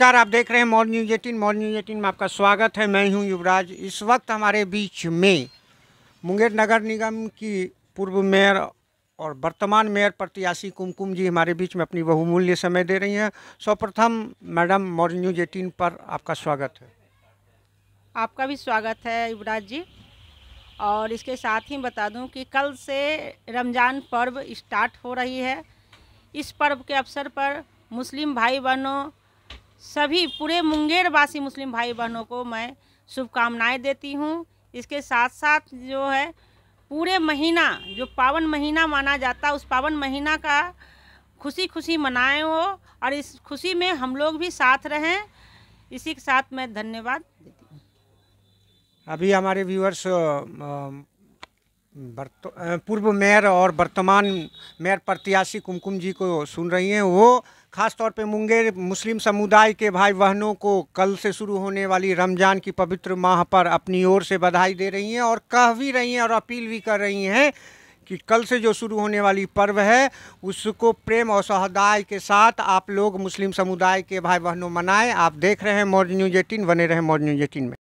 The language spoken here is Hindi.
नमस्कार आप देख रहे हैं morning news eighteen morning news eighteen में आपका स्वागत है मैं हूं युवराज इस वक्त हमारे बीच में मुंगेर नगर निगम की पूर्व मेयर और वर्तमान मेयर प्रत्याशी कुमकुम जी हमारे बीच में अपनी बहुमूल्य समय दे रही हैं सर्वप्रथम मैडम मॉर्निंग न्यूज एटीन पर आपका स्वागत है आपका भी स्वागत है युवराज जी और इसके साथ ही बता दूँ कि कल से रमज़ान पर्व स्टार्ट हो रही है इस पर्व के अवसर पर मुस्लिम भाई बहनों सभी पूरे मुंगेर वासी मुस्लिम भाई बहनों को मैं शुभकामनाएं देती हूँ इसके साथ साथ जो है पूरे महीना जो पावन महीना माना जाता है उस पावन महीना का खुशी खुशी मनाएं वो और इस खुशी में हम लोग भी साथ रहें इसी के साथ मैं धन्यवाद देती हूँ अभी हमारे व्यूअर्स पूर्व मेयर और वर्तमान मेयर प्रत्याशी कुमकुम जी को सुन रही हैं वो खासतौर पे मुंगेर मुस्लिम समुदाय के भाई बहनों को कल से शुरू होने वाली रमज़ान की पवित्र माह पर अपनी ओर से बधाई दे रही हैं और कह भी रही हैं और अपील भी कर रही हैं कि कल से जो शुरू होने वाली पर्व है उसको प्रेम और सहदाय के साथ आप लोग मुस्लिम समुदाय के भाई बहनों मनाएं आप देख रहे हैं मौज न्यूज एटीन बने रहें मौज न्यूज एटीन में